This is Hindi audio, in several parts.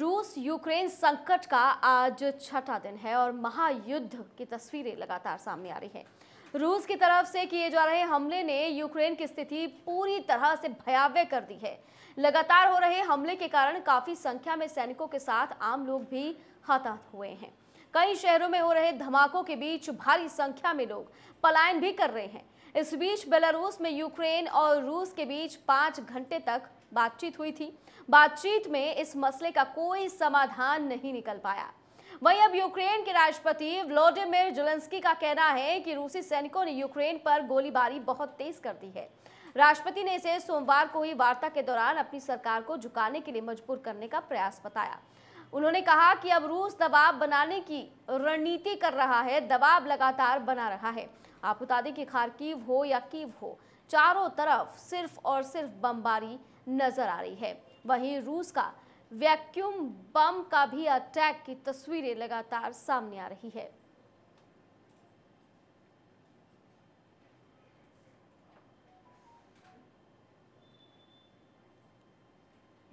रूस यूक्रेन संकट का आज छठा दिन है और महायुद्ध की तस्वीरें लगातार सामने आ रही है रूस की तरफ से किए जा रहे हमले ने यूक्रेन की स्थिति पूरी तरह से भयावह कर दी है लगातार हो रहे हमले के कारण काफी संख्या में सैनिकों के साथ आम लोग भी हताहत हुए हैं कई शहरों में हो रहे धमाकों के बीच भारी संख्या में लोग पलायन भी कर रहे हैं इस बीच बेलारूस में यूक्रेन और रूस के बीच पांच घंटे तक बातचीत हुई थी बातचीत में इस मसले का कोई समाधान नहीं निकल पाया वहीं अब यूक्रेन के राष्ट्रपति व्लोडिमिर जुलेंस्की का कहना है कि रूसी सैनिकों ने यूक्रेन पर गोलीबारी बहुत तेज कर दी है राष्ट्रपति ने इसे सोमवार को ही वार्ता के दौरान अपनी सरकार को झुकाने के लिए मजबूर करने का प्रयास बताया उन्होंने कहा कि अब रूस दबाव बनाने की रणनीति कर रहा है दबाव लगातार बना रहा है आप बता दें कि खारकीव हो या कीव हो चारों तरफ सिर्फ और सिर्फ बमबारी नजर आ रही है वहीं रूस का वैक्यूम बम का भी अटैक की तस्वीरें लगातार सामने आ रही है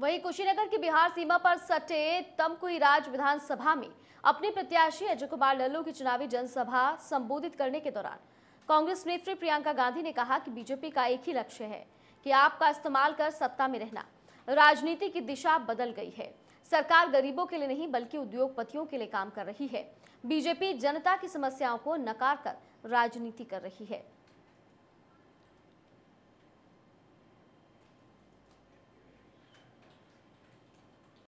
वहीं कुशीनगर की बिहार सीमा पर सटे तमकुई राज विधानसभा में अपने प्रत्याशी अजय कुमार लल्लू की चुनावी जनसभा संबोधित करने के दौरान कांग्रेस नेत्री प्रियंका गांधी ने कहा कि बीजेपी का एक ही लक्ष्य है कि आपका इस्तेमाल कर सत्ता में रहना राजनीति की दिशा बदल गई है सरकार गरीबों के लिए नहीं बल्कि उद्योगपतियों के लिए काम कर रही है बीजेपी जनता की समस्याओं को नकार कर राजनीति कर रही है